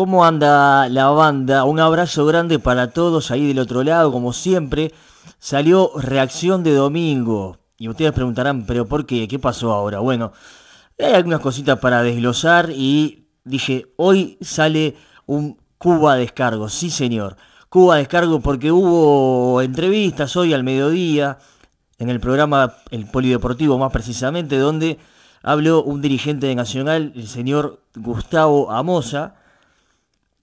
¿Cómo anda la banda? Un abrazo grande para todos ahí del otro lado, como siempre. Salió Reacción de Domingo. Y ustedes preguntarán, ¿pero por qué? ¿Qué pasó ahora? Bueno, hay algunas cositas para desglosar y dije, hoy sale un Cuba Descargo, sí señor. Cuba Descargo porque hubo entrevistas hoy al mediodía en el programa El Polideportivo más precisamente, donde habló un dirigente de Nacional, el señor Gustavo Amosa,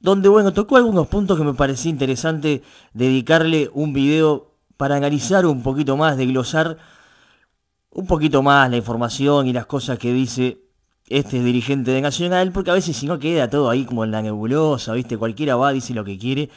donde bueno, tocó algunos puntos que me parecía interesante dedicarle un video para analizar un poquito más, desglosar un poquito más la información y las cosas que dice este dirigente de Nacional, porque a veces si no queda todo ahí como en la nebulosa, ¿viste? Cualquiera va, dice lo que quiere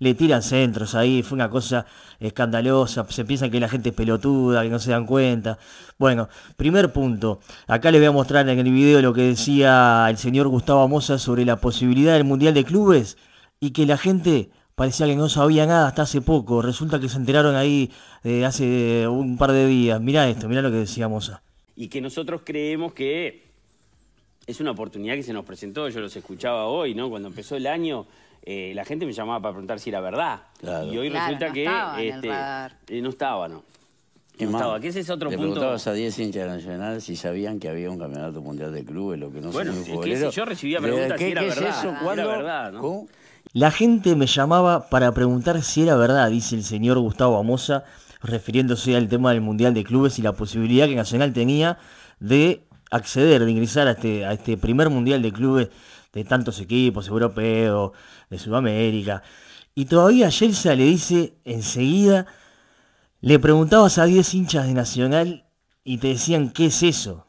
le tiran centros ahí, fue una cosa escandalosa, se piensan que la gente es pelotuda, que no se dan cuenta. Bueno, primer punto, acá les voy a mostrar en el video lo que decía el señor Gustavo Moza sobre la posibilidad del Mundial de Clubes y que la gente parecía que no sabía nada hasta hace poco, resulta que se enteraron ahí eh, hace un par de días. Mirá esto, mirá lo que decía Moza. Y que nosotros creemos que es una oportunidad que se nos presentó, yo los escuchaba hoy, ¿no? Cuando empezó el año eh, la gente me llamaba para preguntar si era verdad. Y hoy resulta que este, eh, no estaba, ¿no? estaba. ¿Qué es ese otro punto? preguntabas a 10 si sabían que había un campeonato mundial de clubes, lo que no bueno, Bueno, yo recibía preguntas si era verdad. Es verdad, La gente me llamaba para preguntar si era verdad, dice el señor Gustavo Amosa, refiriéndose al tema del Mundial de Clubes y la posibilidad que Nacional tenía de acceder, de ingresar a este, este primer Mundial de Clubes de tantos equipos europeos, de Sudamérica. Y todavía Yelsa le dice enseguida, le preguntabas a 10 hinchas de Nacional y te decían, ¿qué es eso?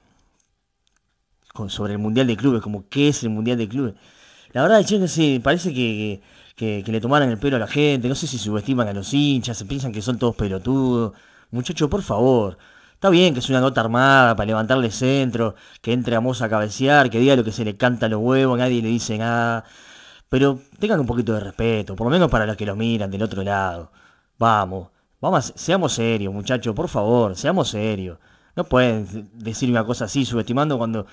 Con, sobre el Mundial de Clubes, como, ¿qué es el Mundial de Clubes? La verdad, Chelsea parece que, le tomaran el pelo a la gente, no sé si subestiman a los hinchas, se piensan que son todos pelotudos. Muchachos, por favor, Está bien que es una nota armada para levantarle centro, que entre a Moza a cabecear, que diga lo que se le canta a los huevos, nadie le dice nada. Pero tengan un poquito de respeto, por lo menos para los que los miran del otro lado. Vamos, vamos, seamos serios, muchachos, por favor, seamos serios. No pueden decir una cosa así subestimando cuando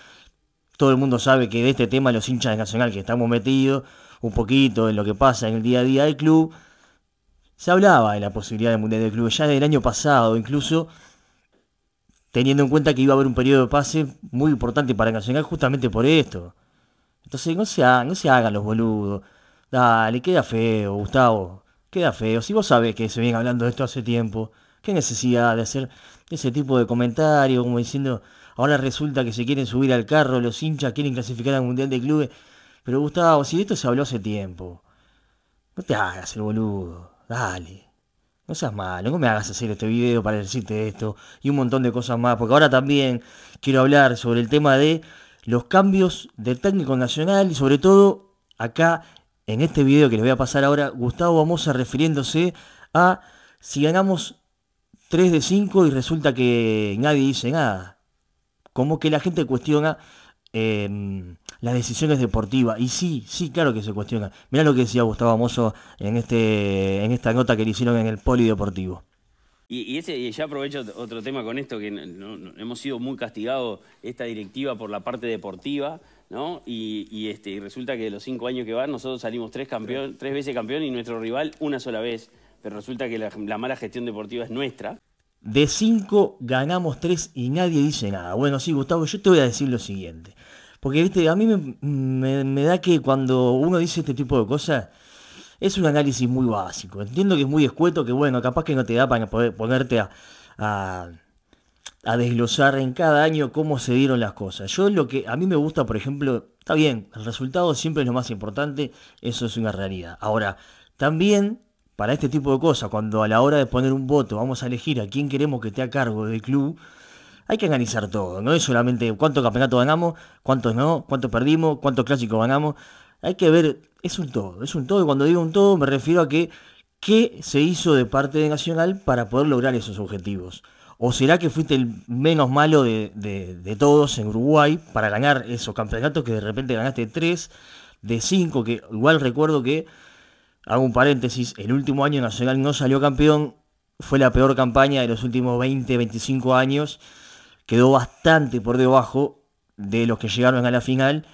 todo el mundo sabe que de este tema los hinchas de Nacional que estamos metidos un poquito en lo que pasa en el día a día del club, se hablaba de la posibilidad del Mundial del Club ya desde el año pasado, incluso teniendo en cuenta que iba a haber un periodo de pase muy importante para Nacional justamente por esto. Entonces no se, no se hagan los boludos. Dale, queda feo, Gustavo. Queda feo. Si vos sabés que se viene hablando de esto hace tiempo, qué necesidad de hacer ese tipo de comentario, como diciendo, ahora resulta que se quieren subir al carro, los hinchas quieren clasificar al Mundial de Clubes. Pero Gustavo, si de esto se habló hace tiempo, no te hagas el boludo. Dale. No seas malo, no me hagas hacer este video para decirte esto y un montón de cosas más, porque ahora también quiero hablar sobre el tema de los cambios del técnico nacional y sobre todo acá en este video que les voy a pasar ahora, Gustavo Bamosa refiriéndose a si ganamos 3 de 5 y resulta que nadie dice nada. Como que la gente cuestiona em, las decisiones deportivas. Y sí, sí, claro que se cuestiona. Mirá lo que decía Gustavo Amoso... en, este, en esta nota que le hicieron en el Polideportivo. Y, ese, ya aprovecho otro tema con esto, que hemos sido muy castigados esta directiva por la parte deportiva, ¿no? Y, este, y resulta que de los cinco años que van, nosotros salimos tres, campeón, tres veces campeón y nuestro rival una sola vez. Pero resulta que la, mala gestión deportiva es nuestra. De cinco ganamos tres y nadie dice nada. Bueno, sí, Gustavo, yo te voy a decir lo siguiente. Porque, viste, a mí me, da que cuando uno dice este tipo de cosas, es un análisis muy básico. Entiendo que es muy escueto, que bueno, capaz que no te da para poder ponerte a, desglosar en cada año cómo se dieron las cosas. Yo lo que a mí me gusta, por ejemplo, está bien, el resultado siempre es lo más importante, eso es una realidad. Ahora, también para este tipo de cosas, cuando a la hora de poner un voto vamos a elegir a quién queremos que esté a cargo del club, hay que analizar todo, no es solamente cuántos campeonatos ganamos, cuántos no, cuántos perdimos, cuántos clásicos ganamos. Hay que ver, es un todo, es un todo. Y cuando digo un todo me refiero a que qué se hizo de parte de Nacional para poder lograr esos objetivos. ¿O será que fuiste el menos malo de, de todos en Uruguay para ganar esos campeonatos que de repente ganaste tres de cinco Que igual recuerdo que, hago un paréntesis, el último año Nacional no salió campeón, fue la peor campaña de los últimos 20, 25 años quedó bastante por debajo de los que llegaron a la final.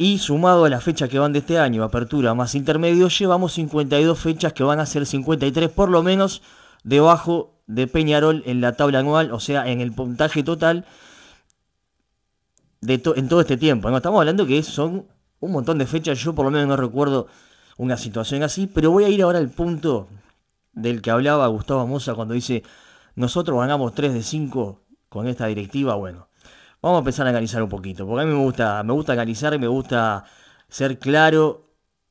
Y sumado a las fechas que van de este año, apertura más intermedio, llevamos 52 fechas que van a ser 53 por lo menos debajo de Peñarol en la tabla anual, o sea, en el puntaje total de en todo este tiempo. Estamos hablando que son un montón de fechas, yo por lo menos no recuerdo una situación así, pero voy a ir ahora al punto del que hablaba Gustavo Mosa cuando dice, nosotros ganamos 3 de 5 con esta directiva, bueno, vamos a empezar a analizar un poquito, porque a mí me gusta, me gusta analizar y me gusta ser claro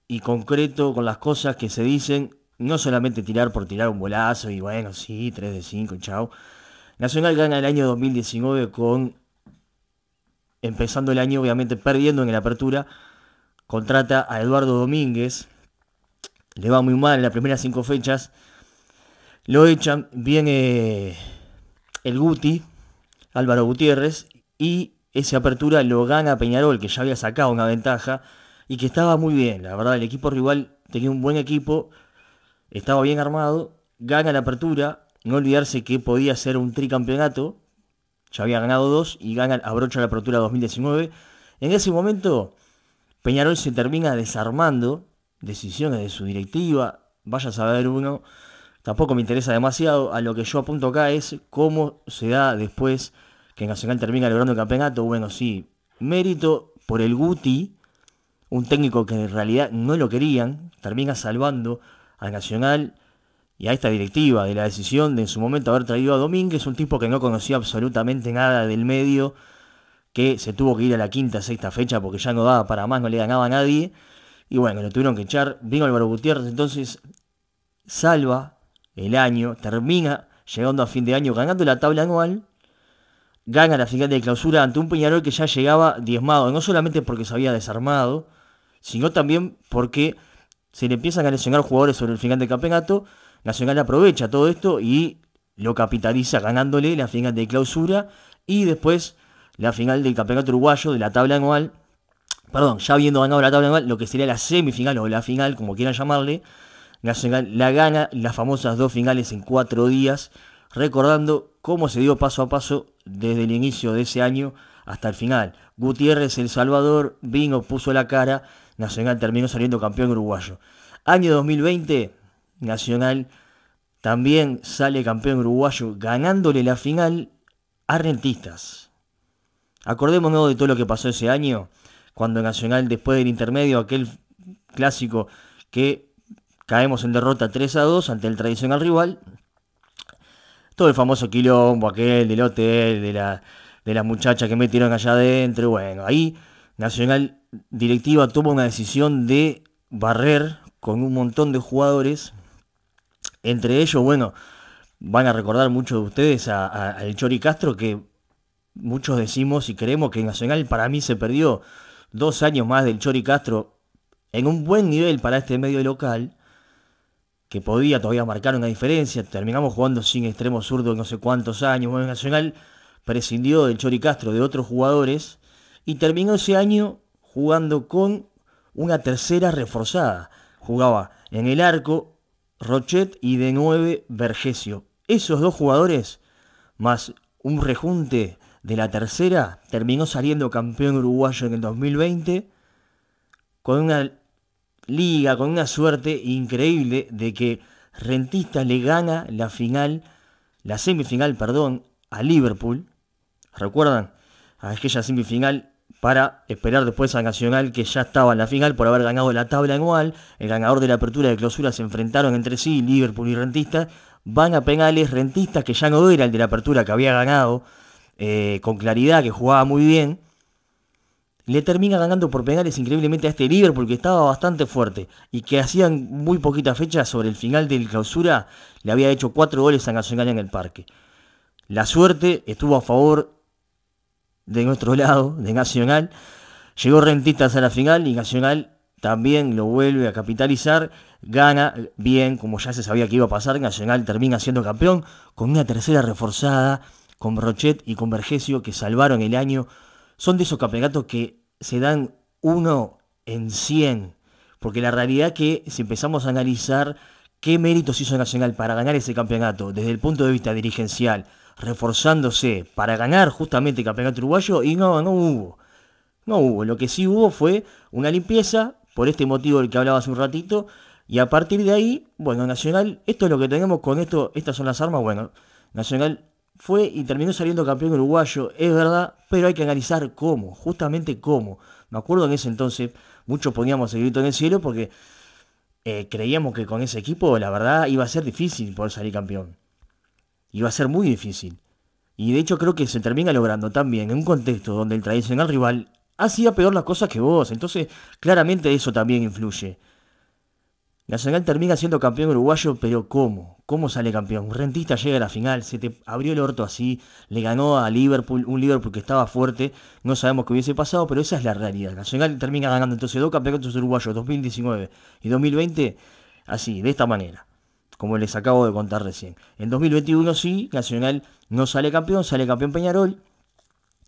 y concreto con las cosas que se dicen, no solamente tirar por tirar un bolazo y bueno, sí, 3 de 5, chao. Nacional gana el año 2019 con, empezando el año obviamente perdiendo en la apertura, contrata a Eduardo Domínguez, le va muy mal en las primeras cinco fechas, lo echan, viene eh, el Guti, Álvaro Gutiérrez, y esa apertura lo gana Peñarol, que ya había sacado una ventaja y que estaba muy bien. La verdad, el equipo rival tenía un buen equipo, estaba bien armado, gana la apertura, no olvidarse que podía ser un tricampeonato, ya había ganado dos y gana, abrocha la apertura 2019. En ese momento, Peñarol se termina desarmando decisiones de su directiva, vaya a saber uno, tampoco me interesa demasiado, a lo que yo apunto acá es cómo se da después que Nacional termina logrando el campeonato, bueno, sí, mérito por el Guti, un técnico que en realidad no lo querían, termina salvando a Nacional y a esta directiva de la decisión de en su momento haber traído a Domínguez, un tipo que no conocía absolutamente nada del medio, que se tuvo que ir a la quinta, sexta fecha porque ya no daba para más, no le ganaba a nadie. Y bueno, lo tuvieron que echar. Vino Álvaro Gutiérrez, entonces salva el año, termina llegando a fin de año ganando la tabla anual gana la final de clausura ante un Peñarol que ya llegaba diezmado, no solamente porque se había desarmado, sino también porque se le empiezan a lesionar jugadores sobre el final del campeonato. Nacional aprovecha todo esto y lo capitaliza ganándole la final de clausura y después la final del campeonato uruguayo de la tabla anual. Perdón, ya habiendo ganado la tabla anual, lo que sería la semifinal o la final, como quieran llamarle, Nacional la gana las famosas dos finales en cuatro días, recordando cómo se dio paso a paso desde el inicio de ese año hasta el final. Gutiérrez El Salvador, Vino puso la cara, Nacional terminó saliendo campeón uruguayo. Año 2020, Nacional también sale campeón uruguayo ganándole la final a Rentistas. Acordémonos de todo lo que pasó ese año, cuando Nacional después del intermedio, aquel clásico que caemos en derrota 3 a 2 ante el tradicional rival, todo el famoso quilombo aquel del hotel, de la, de las muchachas que metieron allá adentro. Bueno, ahí Nacional Directiva toma una decisión de barrer con un montón de jugadores. Entre ellos, bueno, van a recordar muchos de ustedes al a, Chori Castro, que muchos decimos y creemos que Nacional para mí se perdió dos años más del Chori Castro en un buen nivel para este medio local que podía todavía marcar una diferencia. Terminamos jugando sin extremo zurdo no sé cuántos años. Bueno, Nacional prescindió del Chori Castro, de otros jugadores, y terminó ese año jugando con una tercera reforzada. Jugaba en el arco Rochet y de nueve Vergesio. Esos dos jugadores, más un rejunte de la tercera, terminó saliendo campeón uruguayo en el 2020 con una liga con una suerte increíble de que Rentistas le gana la final, la semifinal, perdón, a Liverpool. ¿Recuerdan? A Aquella semifinal para esperar después a Nacional que ya estaba en la final por haber ganado la tabla anual. El ganador de la apertura de clausura se enfrentaron entre sí, Liverpool y Rentistas. Van a penales Rentistas, que ya no era el de la apertura que había ganado eh, con claridad, que jugaba muy bien le termina ganando por penales increíblemente a este líder, porque estaba bastante fuerte y que hacían muy poquita fecha sobre el final del clausura, le había hecho cuatro goles a Nacional en el parque. La suerte estuvo a favor de nuestro lado, de Nacional. Llegó Rentistas a la final y Nacional también lo vuelve a capitalizar, gana bien, como ya se sabía que iba a pasar, Nacional termina siendo campeón, con una tercera reforzada, con Rochet y con Vergesio, que salvaron el año son de esos campeonatos que se dan uno en 100, porque la realidad que si empezamos a analizar qué méritos hizo Nacional para ganar ese campeonato desde el punto de vista dirigencial, reforzándose para ganar justamente el campeonato uruguayo, y no, no hubo. No hubo, lo que sí hubo fue una limpieza, por este motivo del que hablaba hace un ratito, y a partir de ahí, bueno, Nacional, esto es lo que tenemos con esto, estas son las armas, bueno, Nacional fue y terminó saliendo campeón uruguayo, es verdad, pero hay que analizar cómo, justamente cómo. Me acuerdo en ese entonces, muchos poníamos el grito en el cielo porque eh, creíamos que con ese equipo, la verdad, iba a ser difícil poder salir campeón. Iba a ser muy difícil. Y de hecho creo que se termina logrando también en un contexto donde el tradicional rival hacía peor las cosas que vos. Entonces, claramente eso también influye. Nacional termina siendo campeón uruguayo, pero ¿cómo? ¿Cómo sale campeón? Rentista llega a la final, se te abrió el orto así, le ganó a Liverpool, un Liverpool que estaba fuerte, no sabemos qué hubiese pasado, pero esa es la realidad. Nacional termina ganando entonces dos campeonatos uruguayos, 2019 y 2020, así, de esta manera, como les acabo de contar recién. En 2021 sí, Nacional no sale campeón, sale campeón Peñarol.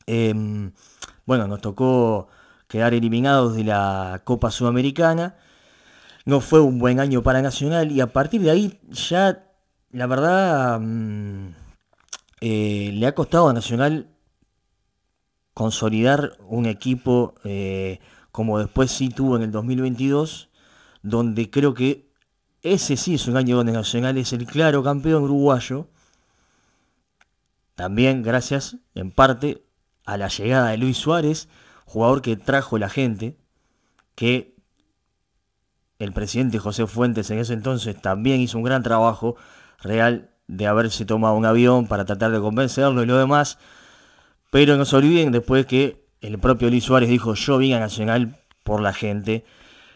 Em, bueno, nos tocó quedar eliminados de la Copa Sudamericana no fue un buen año para Nacional y a partir de ahí ya, la verdad, mm, eh, le ha costado a Nacional consolidar un equipo eh, como después sí tuvo en el 2022, donde creo que ese sí es un año donde Nacional es el claro campeón uruguayo. También gracias, en parte, a la llegada de Luis Suárez, jugador que trajo la gente, que el presidente José Fuentes en ese entonces también hizo un gran trabajo real de haberse tomado un avión para tratar de convencerlo y lo demás. Pero no se olviden después que el propio Luis Suárez dijo, yo vine a Nacional por la gente,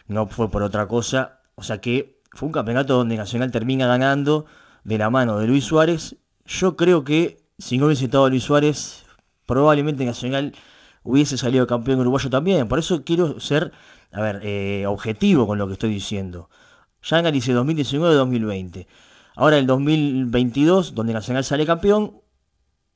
no fue por otra cosa. O sea que fue un campeonato donde Nacional termina ganando de la mano de Luis Suárez. Yo creo que si no hubiese estado Luis Suárez, probablemente Nacional hubiese salido campeón uruguayo también. Por eso quiero ser, a ver, eh, objetivo con lo que estoy diciendo. ya dice 2019-2020. Ahora el 2022, donde Nacional sale campeón,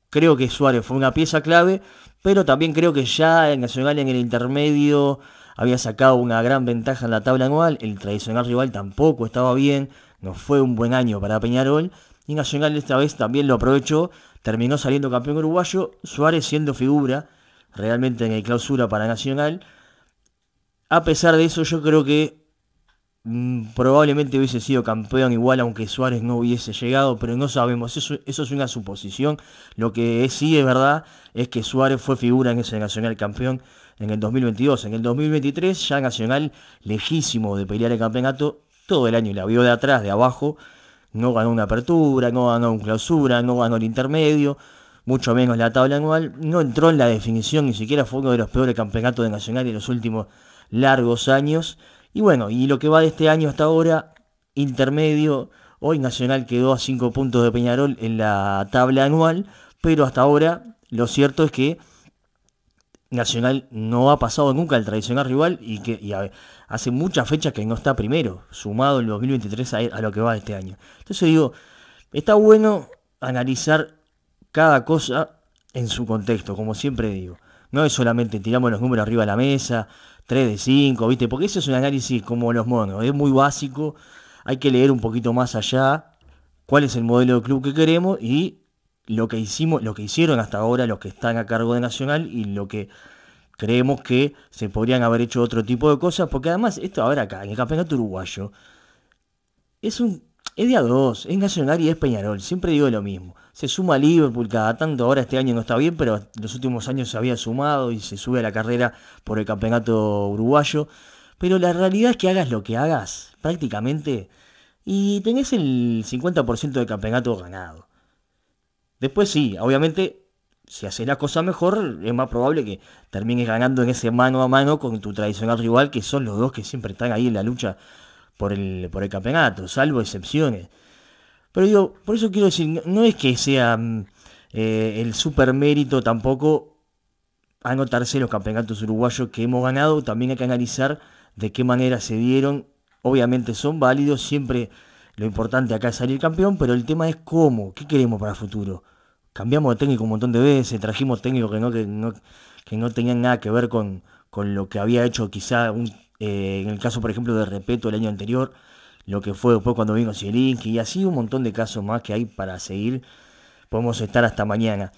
creo que Suárez fue una pieza clave, pero también creo que ya Nacional en el intermedio había sacado una gran ventaja en la tabla anual, el tradicional rival tampoco estaba bien, no fue un buen año para Peñarol, y Nacional esta vez también lo aprovechó, terminó saliendo campeón uruguayo, Suárez siendo figura, realmente en el clausura para Nacional. A pesar de eso, yo creo que mm, probablemente hubiese sido campeón igual, aunque Suárez no hubiese llegado, pero no sabemos, eso, es una suposición. Lo que sí es verdad es que Suárez fue figura en ese Nacional campeón en el 2022. En el 2023 ya Nacional, lejísimo de pelear el campeonato, todo el año la vio de atrás, de abajo, no ganó una apertura, no ganó un clausura, no ganó el intermedio, mucho menos la tabla anual. No entró en la definición, ni siquiera fue uno de los peores campeonatos de Nacional En los últimos largos años. Y bueno, y lo que va de este año hasta ahora, intermedio, hoy Nacional quedó a 5 puntos de Peñarol en la tabla anual, pero hasta ahora lo cierto es que Nacional no ha pasado nunca al tradicional rival y que hace muchas fechas que no está primero, sumado el 2023 a, lo que va de este año. Entonces digo, está bueno analizar cada cosa en su contexto, como siempre digo. No es solamente tiramos los números arriba de la mesa, 3 de 5, ¿viste? Porque eso es un análisis como los monos, es muy básico, hay que leer un poquito más allá cuál es el modelo de club que queremos y lo que hicimos, lo que hicieron hasta ahora los que están a cargo de Nacional y lo que creemos que se podrían haber hecho otro tipo de cosas, porque además esto, ahora acá, en el campeonato uruguayo es un es día 2, es Nacional y es Peñarol, siempre digo lo mismo. Se suma a Liverpool cada tanto, ahora este año no está bien, pero los últimos años se había sumado y se sube a la carrera por el campeonato uruguayo. Pero la realidad es que hagas lo que hagas, prácticamente, y tenés el 50% del campeonato ganado. Después sí, obviamente, si haces la cosa mejor, es más probable que termines ganando en ese mano a mano con tu tradicional rival, que son los dos que siempre están ahí en la lucha por el, por el campeonato, salvo excepciones. Pero yo por eso quiero decir, no es que sea mm, eh, el super mérito tampoco anotarse los campeonatos uruguayos que hemos ganado, también hay que analizar de qué manera se dieron, obviamente son válidos, siempre lo importante acá es salir campeón, pero el tema es cómo, qué queremos para el futuro. Cambiamos de técnico un montón de veces, trajimos técnicos que no, que no, que no tenían nada que ver con, con lo que había hecho quizá un eh, en el caso, por ejemplo, de Repeto el año anterior, lo que fue después cuando vino Zielinski, y así un montón de casos más que hay para seguir. Podemos estar hasta mañana.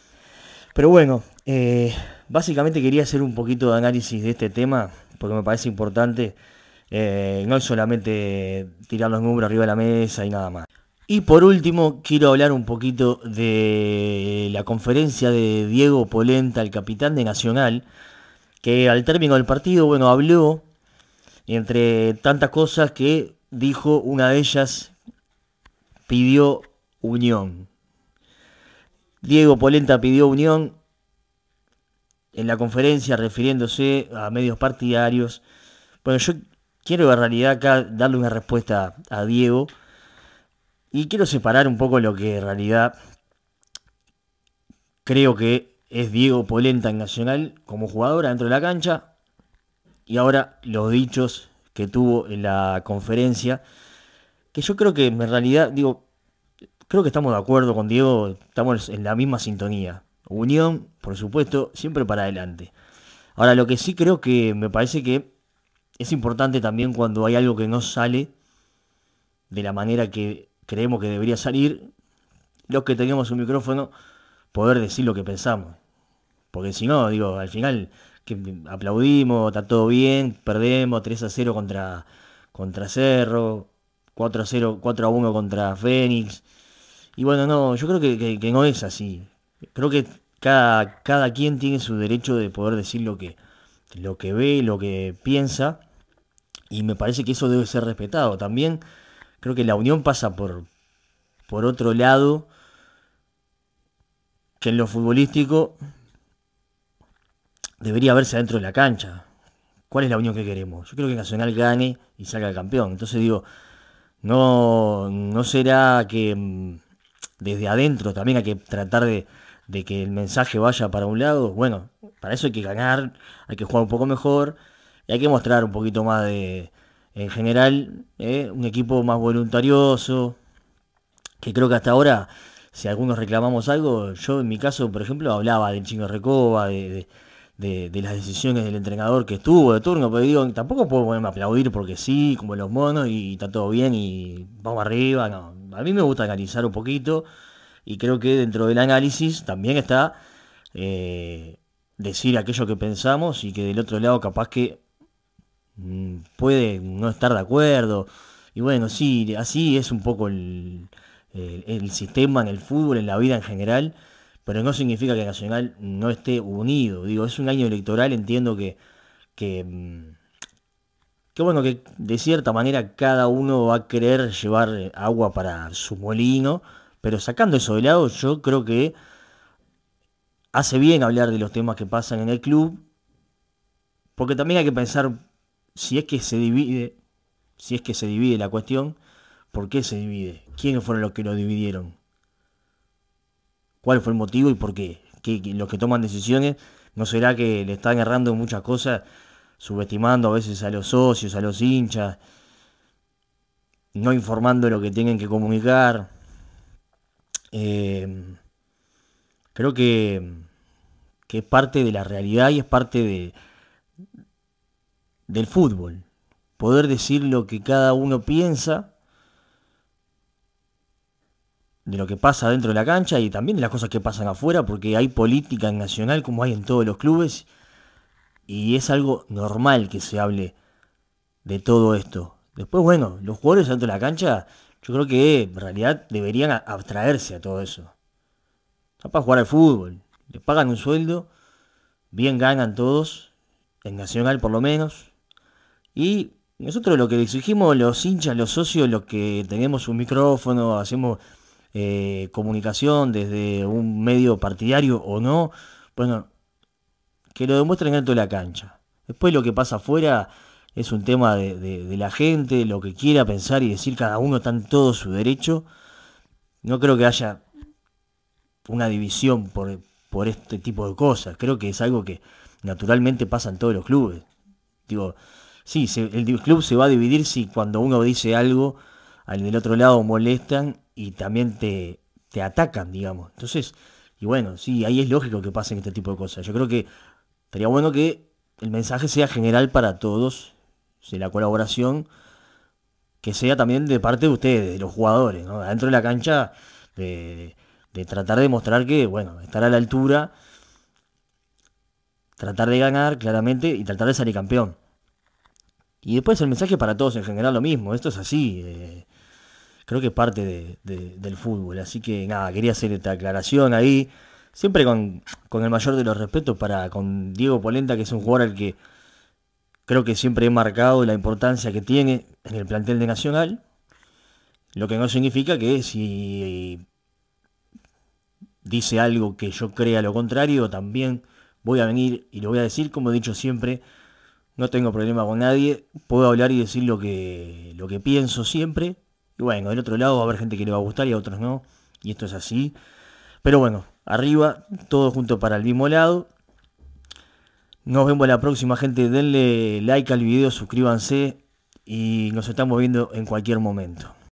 Pero bueno, eh, básicamente quería hacer un poquito de análisis de este tema, porque me parece importante. Eh, no es solamente tirar los números arriba de la mesa y nada más. Y por último, quiero hablar un poquito de la conferencia de Diego Polenta, el capitán de Nacional, que al término del partido, bueno, habló entre tantas cosas que dijo una de ellas, pidió unión. Diego Polenta pidió unión en la conferencia refiriéndose a medios partidarios. Bueno, yo quiero en realidad acá darle una respuesta a Diego y quiero separar un poco lo que en realidad creo que es Diego Polenta en Nacional como jugador dentro de la cancha y ahora los dichos que tuvo en la conferencia, que yo creo que en realidad, digo, creo que estamos de acuerdo con Diego, estamos en la misma sintonía. Unión, por supuesto, siempre para adelante. Ahora, lo que sí creo que me parece que es importante también cuando hay algo que no sale de la manera que creemos que debería salir, los que tenemos un micrófono, poder decir lo que pensamos. Porque si no, digo, al final que aplaudimos, está todo bien, perdemos 3 a 0 contra, contra Cerro, 4 a 0, 4 a 1 contra Fénix. Y bueno, no, yo creo que, no es así. Creo que cada, cada, quien tiene su derecho de poder decir lo que, lo que ve, lo que piensa. Y me parece que eso debe ser respetado. También creo que la unión pasa por, por otro lado, que en lo futbolístico debería verse adentro de la cancha. ¿Cuál es la unión que queremos? Yo creo que Nacional gane y salga el campeón. Entonces digo, no, no será que mm, desde adentro también hay que tratar de, que el mensaje vaya para un lado. Bueno, para eso hay que ganar, hay que jugar un poco mejor y hay que mostrar un poquito más de, en general, eh, un equipo más voluntarioso, que creo que hasta ahora, si algunos reclamamos algo, yo en mi caso, por ejemplo, hablaba del Chino Recoba, de de, las decisiones del entrenador que estuvo de turno, pero digo, tampoco puedo ponerme a aplaudir porque sí, como los monos, y está todo bien y vamos arriba, no. A mí me gusta analizar un poquito y creo que dentro del análisis también está eh, decir aquello que pensamos y que del otro lado capaz que mm, puede no estar de acuerdo. Y bueno, sí, así es un poco el sistema en el fútbol, en la vida en general pero no significa que Nacional no esté unido. Digo, es un año electoral, entiendo que, que, mm, que bueno, que de cierta manera cada uno va a querer llevar eh, agua para su molino, pero sacando eso de lado, yo creo que hace bien hablar de los temas que pasan en el club, porque también hay que pensar si es que se divide, si es que se divide la cuestión, ¿por qué se divide? ¿Quiénes fueron los que lo dividieron? cuál fue el motivo y por qué. Que, los que toman decisiones, ¿no será que le están errando muchas cosas, subestimando a veces a los socios, a los hinchas, no informando lo que tienen que comunicar? Eh, creo que, es parte de la realidad y es parte de, del fútbol. Poder decir lo que cada uno piensa de lo que pasa dentro de la cancha y también de las cosas que pasan afuera, porque hay política en nacional como hay en todos los clubes, y es algo normal que se hable de todo esto. Después, bueno, los jugadores dentro de la cancha, yo creo que en realidad deberían abstraerse a todo eso. para jugar al fútbol, les pagan un sueldo, bien ganan todos, en Nacional por lo menos, y nosotros lo que exigimos los hinchas, los socios, los que tenemos un micrófono, hacemos eh, comunicación, desde un medio partidario o no, bueno, que lo demuestren alto toda la cancha. Después lo que pasa afuera es un tema de, la gente, lo que quiera pensar y decir, cada uno está en todo su derecho. No creo que haya una división por, por este tipo de cosas. Creo que es algo que naturalmente pasa en todos los clubes. Digo, sí, el club se va a dividir si cuando uno dice algo, al del otro lado molestan y también te, atacan, digamos. Entonces, y bueno, sí, ahí es lógico que pasen este tipo de cosas. Yo creo que estaría bueno que el mensaje sea general para todos, de la colaboración, que sea también de parte de ustedes, de los jugadores, ¿no? Dentro de la cancha, de, tratar de mostrar que, bueno, estar a la altura, tratar de ganar claramente y tratar de salir campeón. Y después el mensaje para todos en general lo mismo, esto es así. Eh, creo que es parte del fútbol. Así que nada, quería hacer esta aclaración ahí, siempre con, el mayor de los respetos para con Diego Polenta, que es un jugador al que creo que siempre he marcado la importancia que tiene en el plantel de Nacional, lo que no significa que si dice algo que yo crea lo contrario, también voy a venir y lo voy a decir, como he dicho siempre, no tengo problema con nadie, puedo hablar y decir lo que, lo que pienso siempre, y bueno, del otro lado va a haber gente que le va a gustar y a otros no. Y esto es así. Pero bueno, arriba, todo junto para el mismo lado. Nos vemos la próxima, gente. Denle like al video, suscríbanse y nos estamos viendo en cualquier momento.